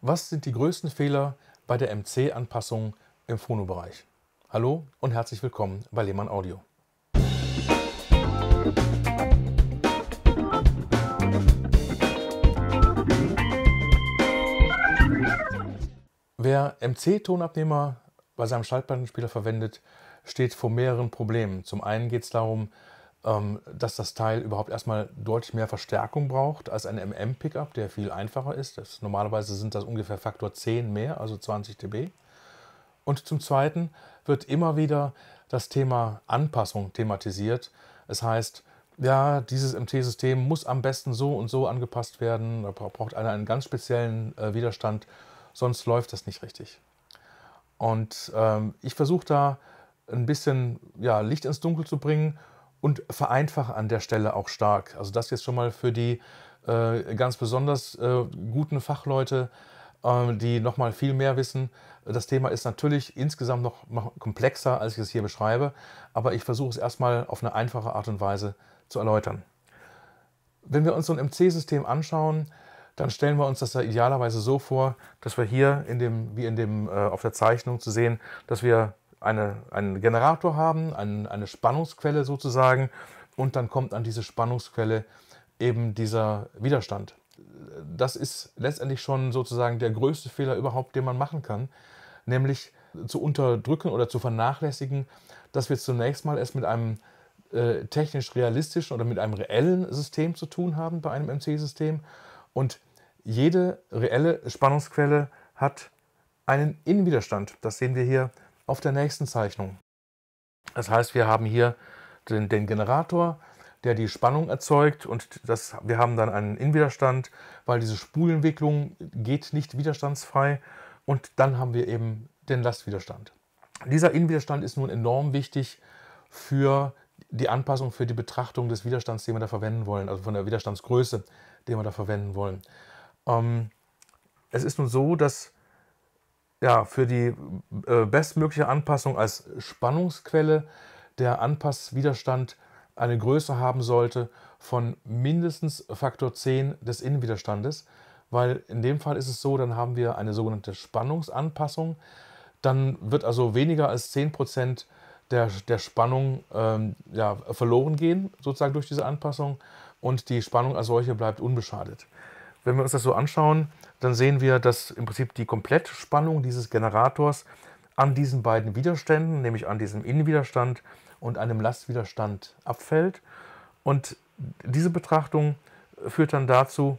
Was sind die größten Fehler bei der MC-Anpassung im Phono-Bereich? Hallo und herzlich willkommen bei Lehmann Audio. Wer MC-Tonabnehmer bei seinem Schaltplattenspieler verwendet, steht vor mehreren Problemen. Zum einen geht es darum, ähm, dass das Teil überhaupt erstmal deutlich mehr Verstärkung braucht als ein MM-Pickup, der viel einfacher ist. Das, normalerweise sind das ungefähr Faktor 10 mehr, also 20 dB. Und zum Zweiten wird immer wieder das Thema Anpassung thematisiert. Es das heißt, ja, dieses MT-System muss am besten so und so angepasst werden, da braucht einer einen ganz speziellen äh, Widerstand, sonst läuft das nicht richtig. Und ähm, ich versuche da ein bisschen ja, Licht ins Dunkel zu bringen und vereinfache an der Stelle auch stark. Also das jetzt schon mal für die äh, ganz besonders äh, guten Fachleute, äh, die mal viel mehr wissen. Das Thema ist natürlich insgesamt noch komplexer, als ich es hier beschreibe, aber ich versuche es erstmal auf eine einfache Art und Weise zu erläutern. Wenn wir uns so ein MC-System anschauen, dann stellen wir uns das da idealerweise so vor, dass wir hier in dem, wie in dem, äh, auf der Zeichnung zu sehen, dass wir eine, einen Generator haben, einen, eine Spannungsquelle sozusagen, und dann kommt an diese Spannungsquelle eben dieser Widerstand. Das ist letztendlich schon sozusagen der größte Fehler überhaupt, den man machen kann, nämlich zu unterdrücken oder zu vernachlässigen, dass wir zunächst mal es mit einem äh, technisch realistischen oder mit einem reellen System zu tun haben bei einem MC-System und jede reelle Spannungsquelle hat einen Innenwiderstand. Das sehen wir hier auf der nächsten Zeichnung. Das heißt, wir haben hier den, den Generator, der die Spannung erzeugt und das, wir haben dann einen Innenwiderstand, weil diese Spulenwicklung geht nicht widerstandsfrei und dann haben wir eben den Lastwiderstand. Dieser Innenwiderstand ist nun enorm wichtig für die Anpassung, für die Betrachtung des Widerstands, den wir da verwenden wollen, also von der Widerstandsgröße, den wir da verwenden wollen. Ähm, es ist nun so, dass ja, für die äh, bestmögliche Anpassung als Spannungsquelle der Anpasswiderstand eine Größe haben sollte von mindestens Faktor 10 des Innenwiderstandes, weil in dem Fall ist es so, dann haben wir eine sogenannte Spannungsanpassung. Dann wird also weniger als 10% der, der Spannung ähm, ja, verloren gehen, sozusagen durch diese Anpassung, und die Spannung als solche bleibt unbeschadet. Wenn wir uns das so anschauen, dann sehen wir, dass im Prinzip die Komplettspannung dieses Generators an diesen beiden Widerständen, nämlich an diesem Innenwiderstand und einem Lastwiderstand abfällt. Und diese Betrachtung führt dann dazu,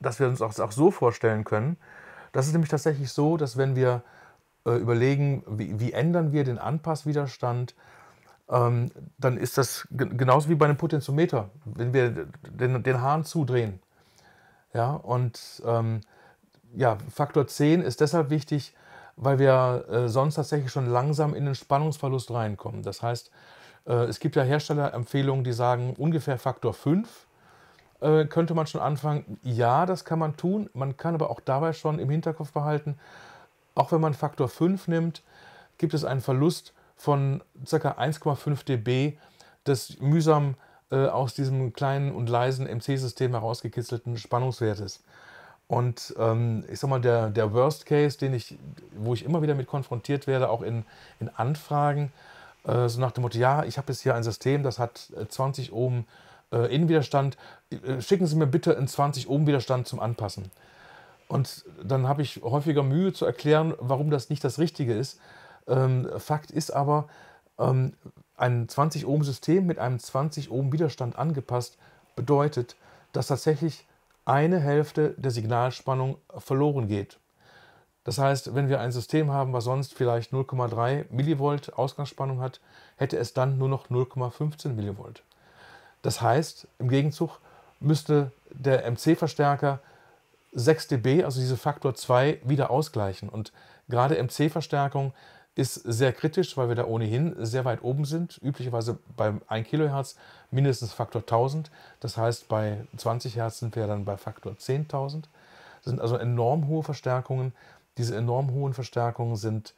dass wir uns das auch so vorstellen können. Das ist nämlich tatsächlich so, dass wenn wir äh, überlegen, wie, wie, ändern wir den Anpasswiderstand, ähm, dann ist das genauso wie bei einem Potentiometer. Wenn wir den, den Hahn zudrehen, ja, und ähm, ja, Faktor 10 ist deshalb wichtig, weil wir äh, sonst tatsächlich schon langsam in den Spannungsverlust reinkommen. Das heißt, äh, es gibt ja Herstellerempfehlungen, die sagen, ungefähr Faktor 5 äh, könnte man schon anfangen. Ja, das kann man tun. Man kann aber auch dabei schon im Hinterkopf behalten, auch wenn man Faktor 5 nimmt, gibt es einen Verlust von ca. 1,5 dB des mühsam äh, aus diesem kleinen und leisen MC-System herausgekitzelten Spannungswertes. Und ähm, ich sag mal, der, der Worst Case, den ich, wo ich immer wieder mit konfrontiert werde, auch in, in Anfragen, äh, so nach dem Motto, ja, ich habe jetzt hier ein System, das hat 20 äh, Ohm äh, Innenwiderstand, äh, schicken Sie mir bitte einen 20 Ohm Widerstand zum Anpassen. Und dann habe ich häufiger Mühe zu erklären, warum das nicht das Richtige ist. Ähm, Fakt ist aber, ähm, ein 20 Ohm System mit einem 20 Ohm Widerstand angepasst bedeutet, dass tatsächlich eine Hälfte der Signalspannung verloren geht. Das heißt, wenn wir ein System haben, was sonst vielleicht 0,3 Millivolt Ausgangsspannung hat, hätte es dann nur noch 0,15 Millivolt. Das heißt, im Gegenzug müsste der MC-Verstärker 6 dB, also diese Faktor 2, wieder ausgleichen. Und gerade MC-Verstärkung ist sehr kritisch, weil wir da ohnehin sehr weit oben sind. Üblicherweise beim 1 Kilohertz mindestens Faktor 1000. Das heißt, bei 20 Hertz sind wir dann bei Faktor 10.000. Das sind also enorm hohe Verstärkungen. Diese enorm hohen Verstärkungen sind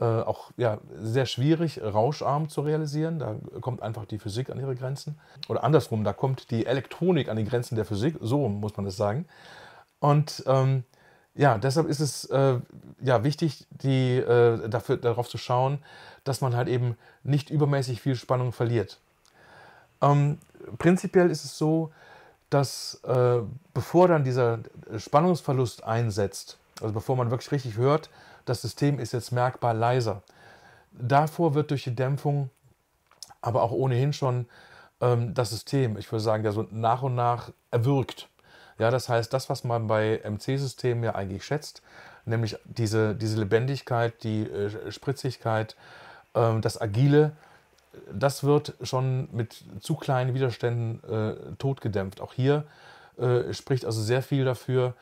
äh, auch ja, sehr schwierig, rauscharm zu realisieren. Da kommt einfach die Physik an ihre Grenzen. Oder andersrum, da kommt die Elektronik an die Grenzen der Physik. So muss man das sagen. Und ähm, ja, deshalb ist es äh, ja wichtig, die, äh, dafür, darauf zu schauen, dass man halt eben nicht übermäßig viel Spannung verliert. Ähm, prinzipiell ist es so, dass äh, bevor dann dieser Spannungsverlust einsetzt, also bevor man wirklich richtig hört, das System ist jetzt merkbar leiser, davor wird durch die Dämpfung, aber auch ohnehin schon ähm, das System, ich würde sagen, ja so nach und nach erwürgt. Ja, das heißt, das, was man bei MC-Systemen ja eigentlich schätzt, nämlich diese, diese Lebendigkeit, die äh, Spritzigkeit, äh, das Agile, das wird schon mit zu kleinen Widerständen äh, totgedämpft. Auch hier äh, spricht also sehr viel dafür,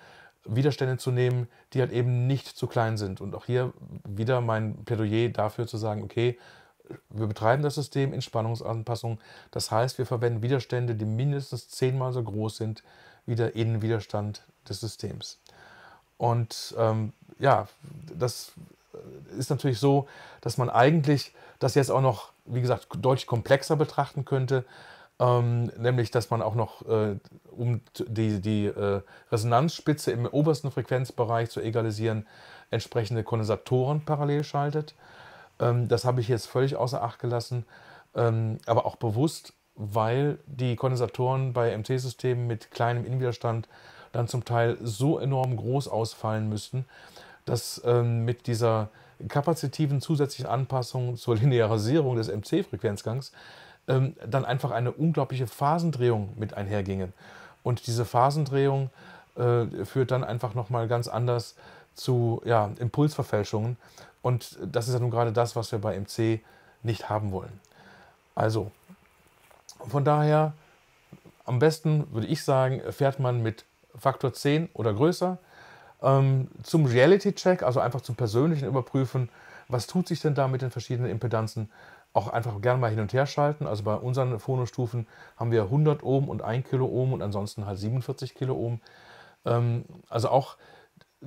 Widerstände zu nehmen, die halt eben nicht zu klein sind. Und auch hier wieder mein Plädoyer dafür zu sagen, okay, wir betreiben das System in Spannungsanpassung. Das heißt, wir verwenden Widerstände, die mindestens zehnmal so groß sind wieder in Widerstand des Systems. Und ähm, ja, das ist natürlich so, dass man eigentlich das jetzt auch noch, wie gesagt, deutlich komplexer betrachten könnte, ähm, nämlich dass man auch noch äh, um die, die äh, Resonanzspitze im obersten Frequenzbereich zu egalisieren, entsprechende Kondensatoren parallel schaltet. Ähm, das habe ich jetzt völlig außer Acht gelassen, ähm, aber auch bewusst, weil die Kondensatoren bei MC-Systemen mit kleinem Innenwiderstand dann zum Teil so enorm groß ausfallen müssten, dass ähm, mit dieser kapazitiven zusätzlichen Anpassung zur Linearisierung des MC-Frequenzgangs ähm, dann einfach eine unglaubliche Phasendrehung mit einherginge. Und diese Phasendrehung äh, führt dann einfach nochmal ganz anders zu ja, Impulsverfälschungen. Und das ist ja nun gerade das, was wir bei MC nicht haben wollen. Also von daher, am besten würde ich sagen, fährt man mit Faktor 10 oder größer. Ähm, zum Reality-Check, also einfach zum persönlichen Überprüfen, was tut sich denn da mit den verschiedenen Impedanzen, auch einfach gerne mal hin und her schalten. Also bei unseren Phonostufen haben wir 100 Ohm und 1 Kilo Ohm und ansonsten halt 47 Kiloohm. Ähm, also auch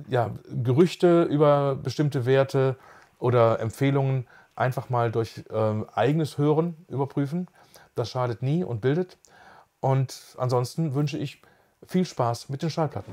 ja, Gerüchte über bestimmte Werte oder Empfehlungen einfach mal durch ähm, eigenes Hören überprüfen. Das schadet nie und bildet. Und ansonsten wünsche ich viel Spaß mit den Schallplatten.